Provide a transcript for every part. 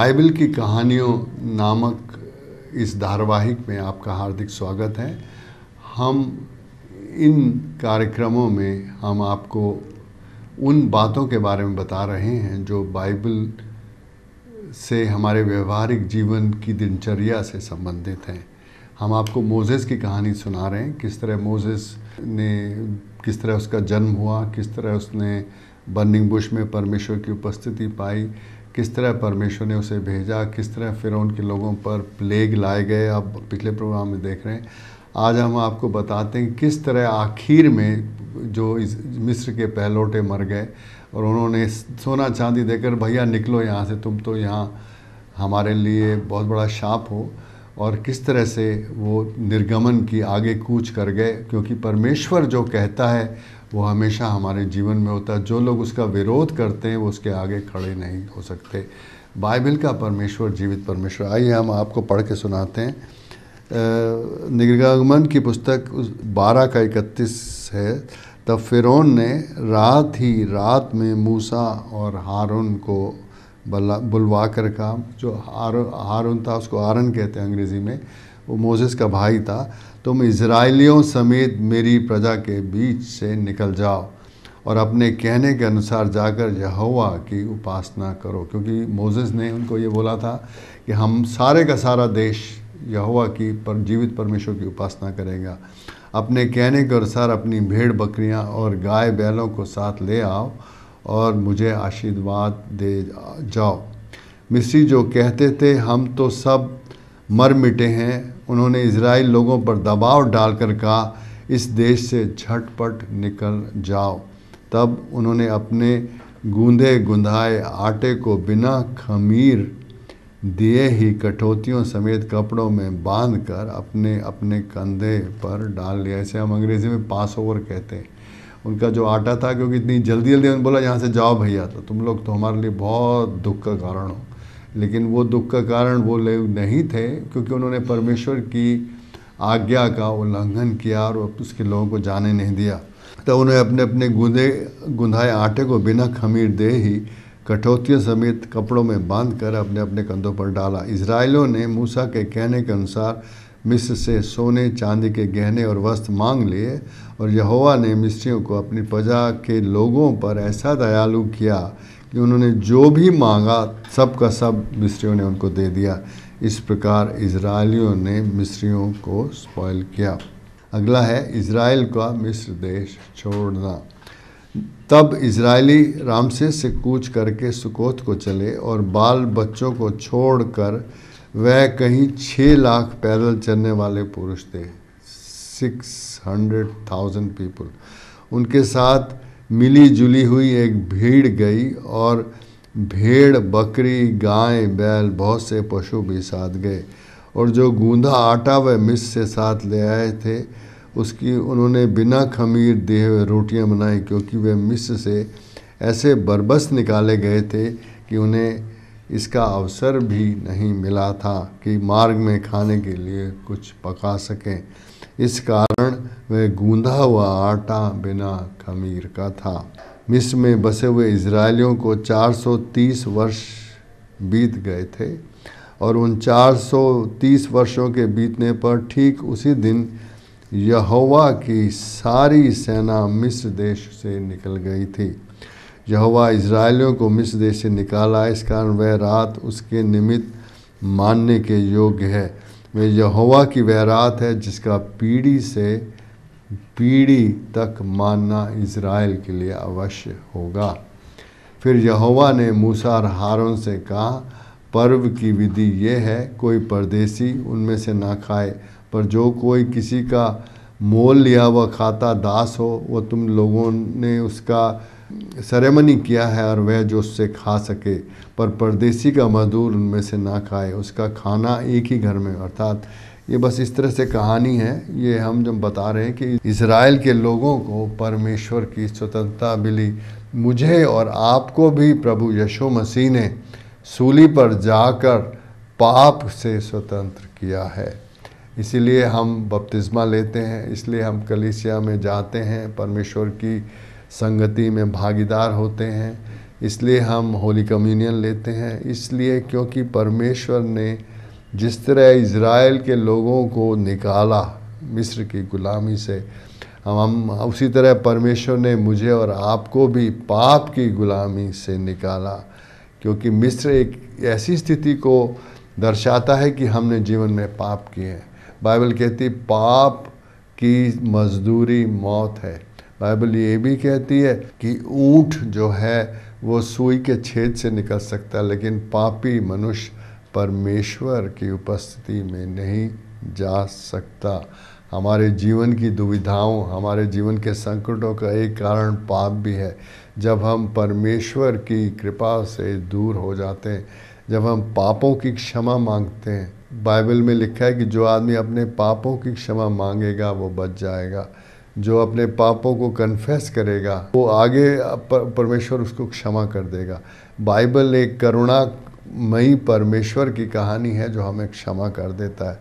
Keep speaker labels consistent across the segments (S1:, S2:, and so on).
S1: Bible की कहानियों नामक इस धारावाहिक में आपका हार्दिक स्वागत है हम इन कार्यक्रमों में हम आपको उन बातों के बारे में बता रहे हैं जो बाइबल से हमारे व्यवहारिक जीवन की दिनचर्या से संबंधित हैं हम आपको मोजेस की कहानी सुना रहे हैं किस तरह मोजेस ने किस तरह उसका जन्म हुआ किस तरह उसने बर्निंग बुश में परमेश्वर की उपस्थिति पाई किस तरह परमेश्वर ने उसे भेजा किस तरह फिर उनके लोगों पर प्लेग लाए गए आप पिछले प्रोग्राम में देख रहे हैं आज हम आपको बताते हैं किस तरह आखिर में जो इस मिस्र के पहलोटे मर गए और उन्होंने सोना चांदी देकर भैया निकलो यहाँ से तुम तो यहाँ हमारे लिए बहुत बड़ा शाप हो और किस तरह से वो निर्गमन की आगे कूच कर गए क्योंकि परमेश्वर जो कहता है वो हमेशा हमारे जीवन में होता है जो लोग उसका विरोध करते हैं वो उसके आगे खड़े नहीं हो सकते बाइबल का परमेश्वर जीवित परमेश्वर आइए हम आपको पढ़ के सुनाते हैं निगमन की पुस्तक बारह का इकतीस है तब फ़िरौन ने रात ही रात में मूसा और हारून को बला बुलवा कर कहा जो हार हारून था उसको आरन कहते हैं अंग्रेज़ी में वो मोजेस का भाई था तुम इसराइलियों समेत मेरी प्रजा के बीच से निकल जाओ और अपने कहने के अनुसार जाकर यहोवा की उपासना करो क्योंकि मोजिस ने उनको ये बोला था कि हम सारे का सारा देश यहोवा की पर जीवित परमेश्वर की उपासना करेगा अपने कहने के अनुसार अपनी भेड़ बकरियां और गाय बैलों को साथ ले आओ और मुझे आशीर्वाद दे जाओ मिस्री जो कहते थे हम तो सब मर मिटे हैं उन्होंने इसराइल लोगों पर दबाव डालकर कहा इस देश से झटपट निकल जाओ तब उन्होंने अपने गूंधे गुंधाए आटे को बिना खमीर दिए ही कटौतियों समेत कपड़ों में बांध कर अपने अपने कंधे पर डाल लिया ऐसे हम अंग्रेज़ी में पास ओवर कहते हैं उनका जो आटा था क्योंकि इतनी जल्दी जल्दी उन्होंने बोला यहाँ से जाओ भैया तो तुम लोग तो हमारे लिए बहुत दुख का कारण हो लेकिन वो दुख का कारण वो लोग नहीं थे क्योंकि उन्होंने परमेश्वर की आज्ञा का उल्लंघन किया और उसके लोगों को जाने नहीं दिया तो उन्हें अपने अपने गूंधे गुंधाए आटे को बिना खमीर दे ही कटौतियों समेत कपड़ों में बांध कर अपने अपने कंधों पर डाला इसराइलों ने मूसा के कहने के अनुसार मिस्र से सोने चांदी के गहने और वस्त्र मांग लिए और यहोवा ने मिस्रियों को अपनी प्रजा के लोगों पर ऐसा दयालु किया कि उन्होंने जो भी मांगा सब का सब मिस्रियों ने उनको दे दिया इस प्रकार इसराइलियों ने मिस्रियों को स्पॉइल किया अगला है इसराइल का मिस्र देश छोड़ना तब इसराइली रामसे से कूच करके सुकोत को चले और बाल बच्चों को छोड़कर वह कहीं छः लाख पैदल चलने वाले पुरुष थे सिक्स हंड्रेड थाउजेंड पीपल उनके साथ मिली जुली हुई एक भीड़ गई और भेड़ बकरी गाय बैल बहुत से पशु भी साथ गए और जो गूंधा आटा वह मिस से साथ ले आए थे उसकी उन्होंने बिना खमीर दिए हुए रोटियां बनाई क्योंकि वे मिस से ऐसे बरबस निकाले गए थे कि उन्हें इसका अवसर भी नहीं मिला था कि मार्ग में खाने के लिए कुछ पका सकें इस कारण वह गूंधा हुआ आटा बिना खमीर का था मिस्र में बसे हुए इसराइलियों को 430 वर्ष बीत गए थे और उन 430 वर्षों के बीतने पर ठीक उसी दिन यहोवा की सारी सेना मिस्र देश से निकल गई थी यहोवा इसराइलियों को मिस्र देश से निकाला इस कारण वह रात उसके निमित्त मानने के योग्य है में यहोवा की वैरात है जिसका पीढ़ी से पीढ़ी तक मानना इसराइल के लिए अवश्य होगा फिर यहोवा ने मूसा और हारों से कहा पर्व की विधि यह है कोई परदेसी उनमें से ना खाए पर जो कोई किसी का मोल लिया हुआ खाता दास हो वो तुम लोगों ने उसका सेरेमनी किया है और वह जो उससे खा सके पर परदेसी का मजदूर उनमें से ना खाए उसका खाना एक ही घर में अर्थात ये बस इस तरह से कहानी है ये हम जब बता रहे हैं कि इसराइल के लोगों को परमेश्वर की स्वतंत्रता मिली मुझे और आपको भी प्रभु यशो मसीह ने सूली पर जाकर पाप से स्वतंत्र किया है इसीलिए हम बपतिस्मा लेते हैं इसलिए हम कलिसिया में जाते हैं परमेश्वर की संगति में भागीदार होते हैं इसलिए हम होली कम्युनियन लेते हैं इसलिए क्योंकि परमेश्वर ने जिस तरह इज़राइल के लोगों को निकाला मिस्र की गुलामी से हम हम उसी तरह परमेश्वर ने मुझे और आपको भी पाप की गुलामी से निकाला क्योंकि मिस्र एक ऐसी स्थिति को दर्शाता है कि हमने जीवन में पाप किए हैं बाइबल कहती पाप की मजदूरी मौत है बाइबल ये भी कहती है कि ऊँट जो है वो सुई के छेद से निकल सकता है लेकिन पापी मनुष्य परमेश्वर की उपस्थिति में नहीं जा सकता हमारे जीवन की दुविधाओं हमारे जीवन के संकटों का एक कारण पाप भी है जब हम परमेश्वर की कृपा से दूर हो जाते हैं जब हम पापों की क्षमा मांगते हैं बाइबल में लिखा है कि जो आदमी अपने पापों की क्षमा मांगेगा वो बच जाएगा जो अपने पापों को कन्फेस करेगा वो आगे परमेश्वर उसको क्षमा कर देगा बाइबल एक करुणामयी परमेश्वर की कहानी है जो हमें क्षमा कर देता है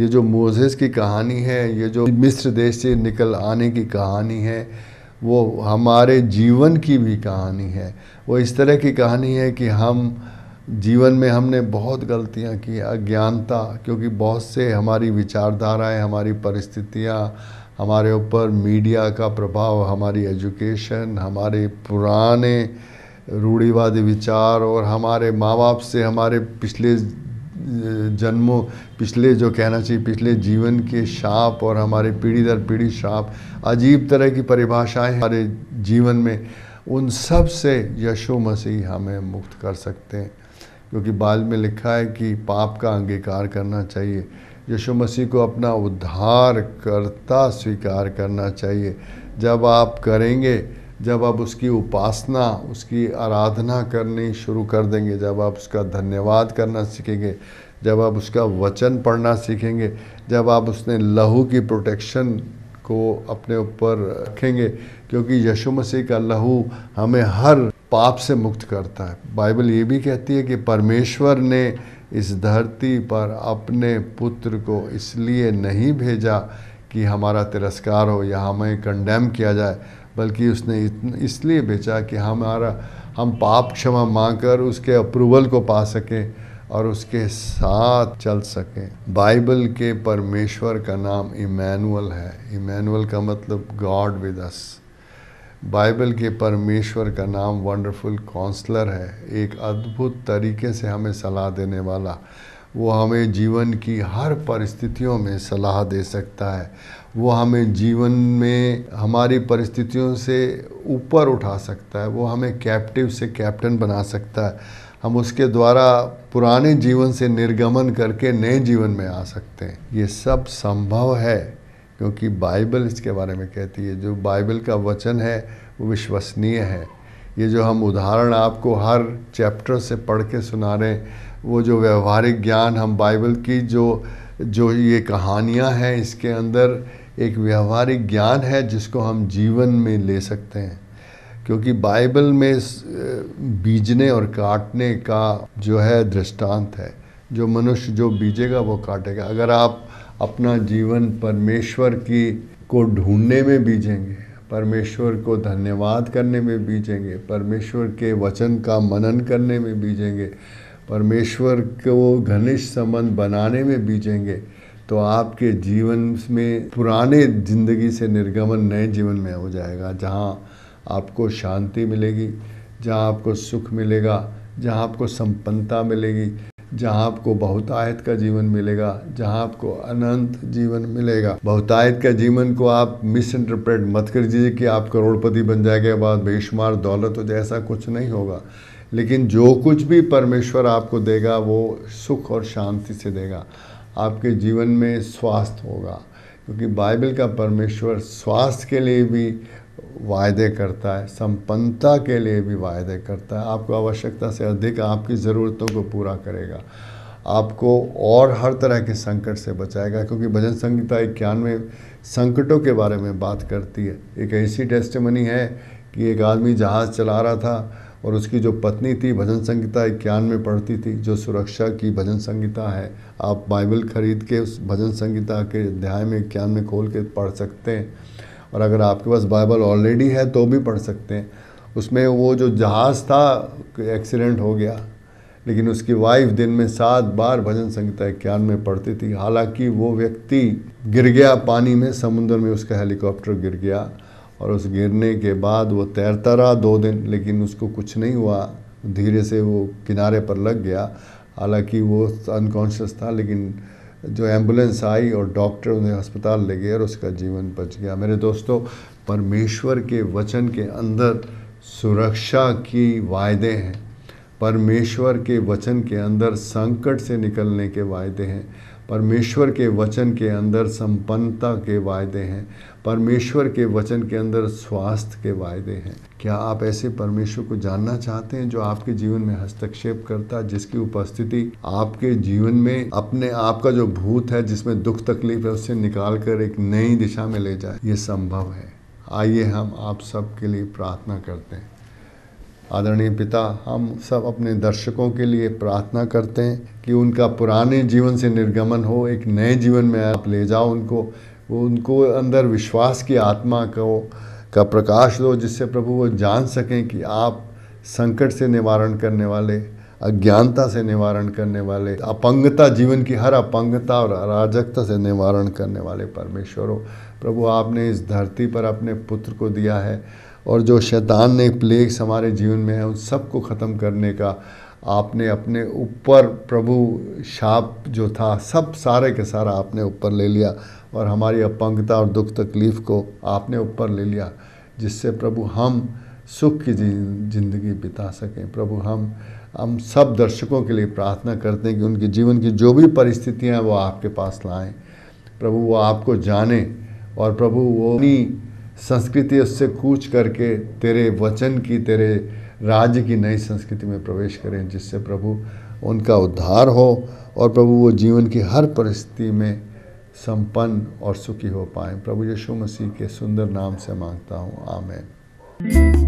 S1: ये जो मोजेस की कहानी है ये जो मिस्र देश से निकल आने की कहानी है वो हमारे जीवन की भी कहानी है वो इस तरह की कहानी है कि हम जीवन में हमने बहुत गलतियाँ की अज्ञानता क्योंकि बहुत से हमारी विचारधाराएं हमारी परिस्थितियाँ हमारे ऊपर मीडिया का प्रभाव हमारी एजुकेशन हमारे पुराने रूढ़ीवादी विचार और हमारे माँ बाप से हमारे पिछले जन्मों पिछले जो कहना चाहिए पिछले जीवन के शाप और हमारे पीढ़ी दर पीढ़ी शाप अजीब तरह की परिभाषाएं हमारे जीवन में उन सब से यशो मसीह हमें मुक्त कर सकते हैं क्योंकि बाल में लिखा है कि पाप का अंगीकार करना चाहिए यीशु मसीह को अपना उद्धार करता स्वीकार करना चाहिए जब आप करेंगे जब आप उसकी उपासना उसकी आराधना करनी शुरू कर देंगे जब आप उसका धन्यवाद करना सीखेंगे जब आप उसका वचन पढ़ना सीखेंगे जब आप उसने लहू की प्रोटेक्शन को अपने ऊपर रखेंगे क्योंकि यशु मसीह का लहू हमें हर पाप से मुक्त करता है बाइबल ये भी कहती है कि परमेश्वर ने इस धरती पर अपने पुत्र को इसलिए नहीं भेजा कि हमारा तिरस्कार हो या हमें कंडेम किया जाए बल्कि उसने इसलिए भेजा कि हमारा हम पाप क्षमा मांग कर उसके अप्रूवल को पा सकें और उसके साथ चल सकें बाइबल के परमेश्वर का नाम इमैनुअल है इमैनुअल का मतलब गॉड विद अस बाइबल के परमेश्वर का नाम वंडरफुल काउंसलर है एक अद्भुत तरीके से हमें सलाह देने वाला वो हमें जीवन की हर परिस्थितियों में सलाह दे सकता है वो हमें जीवन में हमारी परिस्थितियों से ऊपर उठा सकता है वो हमें कैप्टिव से कैप्टन बना सकता है हम उसके द्वारा पुराने जीवन से निर्गमन करके नए जीवन में आ सकते हैं ये सब संभव है क्योंकि बाइबल इसके बारे में कहती है जो बाइबल का वचन है वो विश्वसनीय है ये जो हम उदाहरण आपको हर चैप्टर से पढ़ के सुना रहे वो जो व्यवहारिक ज्ञान हम बाइबल की जो जो ये कहानियाँ हैं इसके अंदर एक व्यवहारिक ज्ञान है जिसको हम जीवन में ले सकते हैं क्योंकि बाइबल में बीजने और काटने का जो है दृष्टांत है जो मनुष्य जो बीजेगा वो काटेगा अगर आप अपना जीवन परमेश्वर की को ढूंढने में बीजेंगे परमेश्वर को धन्यवाद करने में बीजेंगे परमेश्वर के वचन का मनन करने में बीजेंगे परमेश्वर को घनिष्ठ संबंध बनाने में बीजेंगे तो आपके जीवन में पुराने जिंदगी से निर्गमन नए जीवन में हो जाएगा जहाँ आपको शांति मिलेगी जहाँ आपको सुख मिलेगा जहाँ आपको संपन्नता मिलेगी जहाँ आपको बहुतायत का जीवन मिलेगा जहाँ आपको अनंत जीवन मिलेगा बहुतायत का जीवन को आप मिस इंटरप्रेट मत कर दीजिए कि आप करोड़पति बन जाएगा बाद बेशुमार दौलत हो जैसा कुछ नहीं होगा लेकिन जो कुछ भी परमेश्वर आपको देगा वो सुख और शांति से देगा आपके जीवन में स्वास्थ्य होगा क्योंकि बाइबल का परमेश्वर स्वास्थ्य के लिए भी वायदे करता है संपन्नता के लिए भी वायदे करता है आपको आवश्यकता से अधिक आपकी ज़रूरतों को पूरा करेगा आपको और हर तरह के संकट से बचाएगा क्योंकि भजन संहिता इक्यानवे संकटों के बारे में बात करती है एक ऐसी टेस्टमनी है कि एक आदमी जहाज़ चला रहा था और उसकी जो पत्नी थी भजन संहिता इक्यानवे पढ़ती थी जो सुरक्षा की भजन संहिता है आप बाइबल खरीद के उस भजन संहिता के अध्याय में इक्यानवे खोल के पढ़ सकते हैं और अगर आपके पास बाइबल ऑलरेडी है तो भी पढ़ सकते हैं उसमें वो जो जहाज़ था एक्सीडेंट हो गया लेकिन उसकी वाइफ दिन में सात बार भजन संहिता इक्यान में पढ़ती थी हालांकि वो व्यक्ति गिर गया पानी में समुद्र में उसका हेलीकॉप्टर गिर गया और उस गिरने के बाद वो तैरता रहा दो दिन लेकिन उसको कुछ नहीं हुआ धीरे से वो किनारे पर लग गया हालांकि वो अनकॉन्शियस था लेकिन जो एम्बुलेंस आई और डॉक्टर उन्हें अस्पताल ले गए और उसका जीवन बच गया मेरे दोस्तों परमेश्वर के वचन के अंदर सुरक्षा की वायदे हैं परमेश्वर के वचन के अंदर संकट से निकलने के वायदे हैं परमेश्वर के वचन के अंदर संपन्नता के वायदे हैं परमेश्वर के वचन के अंदर स्वास्थ्य के वायदे हैं क्या आप ऐसे परमेश्वर को जानना चाहते हैं जो आपके जीवन में हस्तक्षेप करता है जिसकी उपस्थिति आपके जीवन में अपने आप का जो भूत है जिसमें दुख तकलीफ है उससे निकाल कर एक नई दिशा में ले जाए ये संभव है आइए हम आप सबके लिए प्रार्थना करते हैं आदरणीय पिता हम सब अपने दर्शकों के लिए प्रार्थना करते हैं कि उनका पुराने जीवन से निर्गमन हो एक नए जीवन में आप ले जाओ उनको उनको अंदर विश्वास की आत्मा को का प्रकाश दो जिससे प्रभु वो जान सकें कि आप संकट से निवारण करने वाले अज्ञानता से निवारण करने वाले अपंगता जीवन की हर अपंगता और अराजकता से निवारण करने वाले परमेश्वर हो प्रभु आपने इस धरती पर अपने पुत्र को दिया है और जो शैतान ने प्लेग्स हमारे जीवन में है उन सबको ख़त्म करने का आपने अपने ऊपर प्रभु शाप जो था सब सारे के सारा आपने ऊपर ले लिया और हमारी अपंगता और दुख तकलीफ़ को आपने ऊपर ले लिया जिससे प्रभु हम सुख की जिंदगी बिता सकें प्रभु हम हम सब दर्शकों के लिए प्रार्थना करते हैं कि उनके जीवन की जो भी परिस्थितियां वो आपके पास लाएं प्रभु वो आपको जाने और प्रभु वो अपनी संस्कृति उससे कूच करके तेरे वचन की तेरे राज्य की नई संस्कृति में प्रवेश करें जिससे प्रभु उनका उद्धार हो और प्रभु वो जीवन की हर परिस्थिति में संपन्न और सुखी हो पाए प्रभु यीशु मसीह के सुंदर नाम से मांगता हूँ आमेन